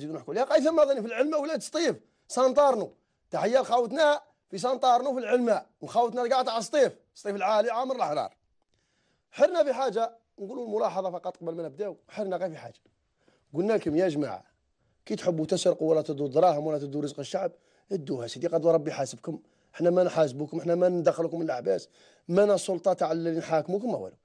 نزيدو نحكوا لها قاي ثم ظني في العلماء ولاد سطيف سانطارنو تحيه لخاوتنا في سانطارنو في العلماء وخاوتنا كاع تاع سطيف سطيف العالي عامر الاحرار حرنا في حاجه نقولوا الملاحظه فقط قبل ما نبداو حرنا غير في حاجه قلنا لكم يا جماعه كي تحبوا تسرقوا ولا تدوا الدراهم ولا تدوا رزق الشعب ادوها سيدي قد ربي حاسبكم احنا ما نحاسبوكم احنا ما ندخلكم العباس ما السلطه تاع اللي نحاكموكم ما والو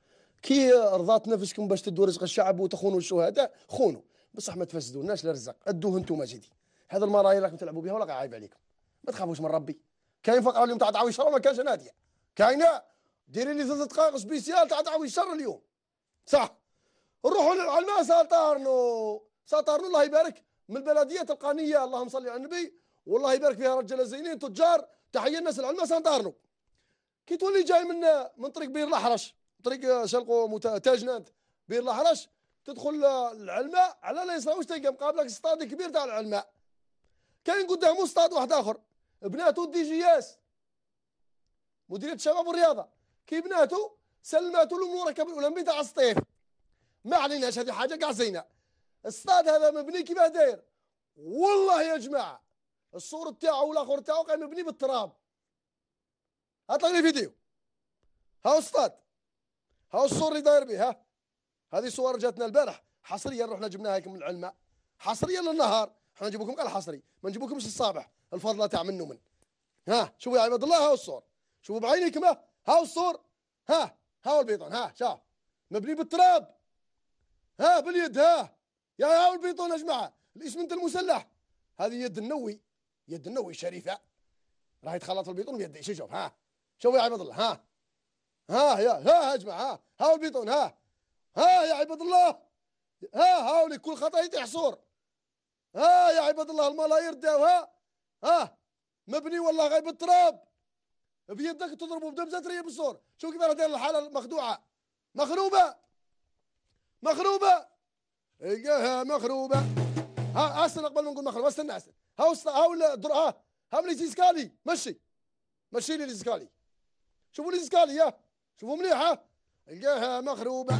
كي رضات نفسكم باش تدوا رزق الشعب وتخونوا الشهداء خونوا بصح ما تفسدوناش الرزق ادوه انتم سيدي هذا المرايا اللي راكم تلعبوا بها ولا عيب عليكم ما تخافوش من ربي كاين فقره اليوم تاع دعوي شر ولا كاش ناديه كاينه ديري لي ثلاث دقائق سبيسيال تاع دعوي شر اليوم صح نروحوا للعلماء ساطارنو ساطارنو الله يبارك من البلديه القانيه اللهم صل على النبي والله يبارك فيها رجال زينين تجار تحيه الناس العلماء ساطارنو كي تولي جاي من من طريق بير الاحرش طريق شلقو تاجنات بير الاحرش تدخل العلماء على لا واش تلقى مقابلك استاد كبير تاع العلماء كاين قدامو استاد واحد اخر بناتو الدي جي اس مديريه الشباب والرياضه كي بناتو سلماتو المركب الاولمبي تاع الصيف ما عليناش هذه حاجه كاع زينه الصاد هذا مبني كيما داير والله يا جماعه السور تاعو والاخر تاعو كان مبني بالتراب هات لي فيديو هاو الصاد هاو السور اللي داير به ها هذه صور جاتنا البارح حصريا رحنا جبناها لكم من العلماء حصريا للنهار احنا نجيب لكم قال حصري ما نجيب لكمش الصباح الفضله تاع من ها شوفوا يا عباد الله هاو الصور شوفوا بعينكم ها الصور ها هاو البيطون ها شاف مبني بالتراب ها باليد ها يا هاو البيطون يا جماعه الاسم انت المسلح هذه يد النووي يد النووي الشريفه راح يتخلط البيطون بيدي شوف ها شوفوا يا عباد الله ها ها يا ها يا جماعه ها هاو البيطون ها ها يا عباد الله ها هاولي كل خطأ حصور ها يا عباد الله الملايير داوها ها مبني والله غايب التراب بيدك بدم زاد تريب الصور شوف كيف راه داير الحالة المخدوعة مخروبة مخروبة القاها إيه، مخروبة ها استنى قبل ما نقول مخروبة استنى استنى هاو هاو الدرعة ها هاو لي زيزكالي مشي مشي لي زيزكالي شوفوا لي زيزكالي يا شوفوا مليحة القاها إيه، مخروبة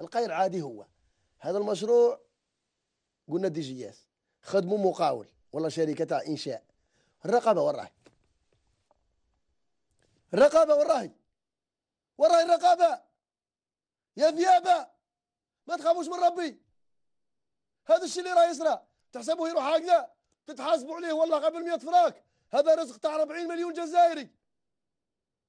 القير عادي هو هذا المشروع قلنا دي جي اس خدموا مقاول ولا شركه تاع انشاء الرقابه راهي؟ الرقابه وين راهي الرقابه يا ذيابه ما تخافوش من ربي هذا الشيء اللي راه يصرى تحسبوه يروح هكذا تتحاسبوا عليه والله قبل 100 فراك هذا رزق تاع 40 مليون جزائري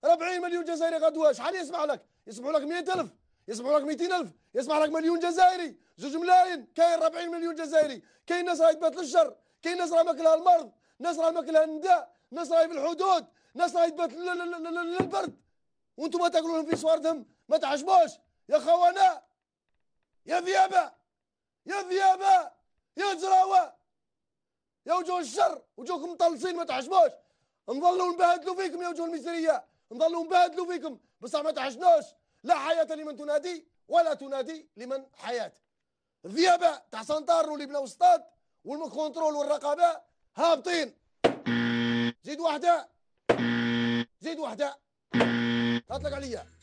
40 مليون جزائري غدوه شحال يسمع لك؟ يسمعوا لك 100000 يسمح لك الف يسمح لك مليون جزائري زوج ملايين كاين 40 مليون جزائري كاين ناس راهي تبات للشر كاين ناس راهي ماكلها المرض ناس راهي ماكلها النداء ناس راهي في الحدود ناس راهي تبات للبرد وانتم ما تاكلوهم في صوارتهم ما تعجبوش يا خوانا يا ذيابه يا ذيابه يا زراوه يا وجوه الشر وجوهكم مطلصين ما تعجبوش نظلوا نبهدلوا فيكم يا وجوه المزريه نظلوا نبهدلوا فيكم بصح ما تعجبناش لا حياة لمن تنادي ولا تنادي لمن حياة الذيابة تاع سانتار واللي بناو سطاد والكونترول والرقابة هابطين زيد وحدة زيد وحدة لك عليا